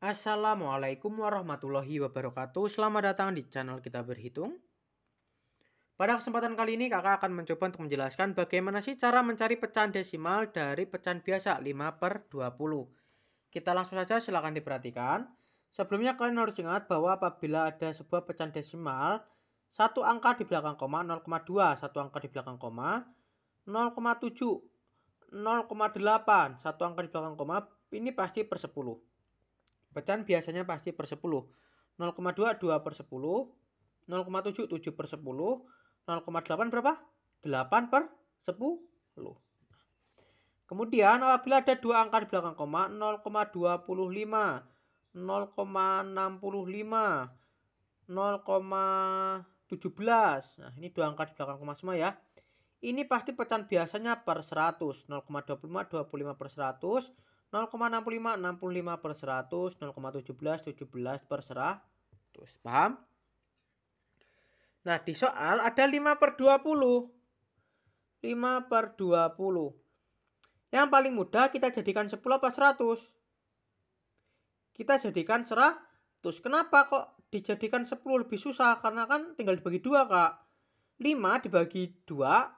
Assalamualaikum warahmatullahi wabarakatuh. Selamat datang di channel kita berhitung. Pada kesempatan kali ini kakak akan mencoba untuk menjelaskan bagaimana sih cara mencari pecahan desimal dari pecahan biasa 5 per 20. Kita langsung saja silahkan diperhatikan. Sebelumnya kalian harus ingat bahwa apabila ada sebuah pecahan desimal, satu angka di belakang koma 0,2, satu angka di belakang koma 0,7, 0,8, satu angka di belakang koma, ini pasti per 10. Pecahan biasanya pasti per 10. 0,2 2 per 10, 0,7 7 per 10, 0,8 berapa? 8 per 10. Kemudian apabila ada dua angka di belakang koma 0,25, 0,65, 17. Nah, ini dua angka di belakang koma semua ya. Ini pasti pecahan biasanya per 100, 0,25, 25 per 100, 0,65 65 per 100 0,17 17 per 100 paham? Nah di soal ada 5 per 20 5 per 20 yang paling mudah kita jadikan 10 per 100 kita jadikan 100 kenapa kok dijadikan 10 lebih susah karena kan tinggal dibagi 2, kak 5 dibagi 2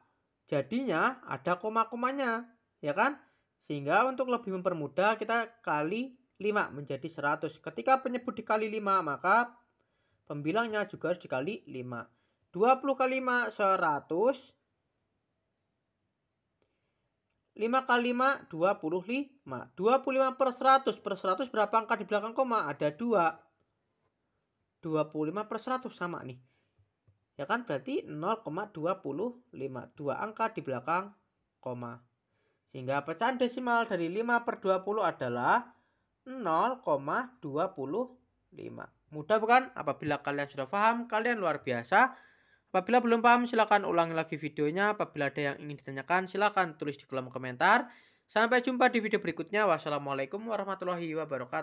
jadinya ada koma-komanya ya kan sehingga untuk lebih mempermudah kita kali 5 menjadi 100. Ketika penyebut dikali 5 maka pembilangnya juga harus dikali 5. 20 kali 5 100. 5 kali 5 25. 25 per 100 per 100 berapa angka di belakang koma? Ada 2. 25 per 100 sama nih. Ya kan berarti 0,25. 2 angka di belakang koma. Sehingga pecahan desimal dari 5 per 20 adalah 0,25. Mudah bukan? Apabila kalian sudah paham, kalian luar biasa. Apabila belum paham, silakan ulangi lagi videonya. Apabila ada yang ingin ditanyakan, silakan tulis di kolom komentar. Sampai jumpa di video berikutnya. Wassalamualaikum warahmatullahi wabarakatuh.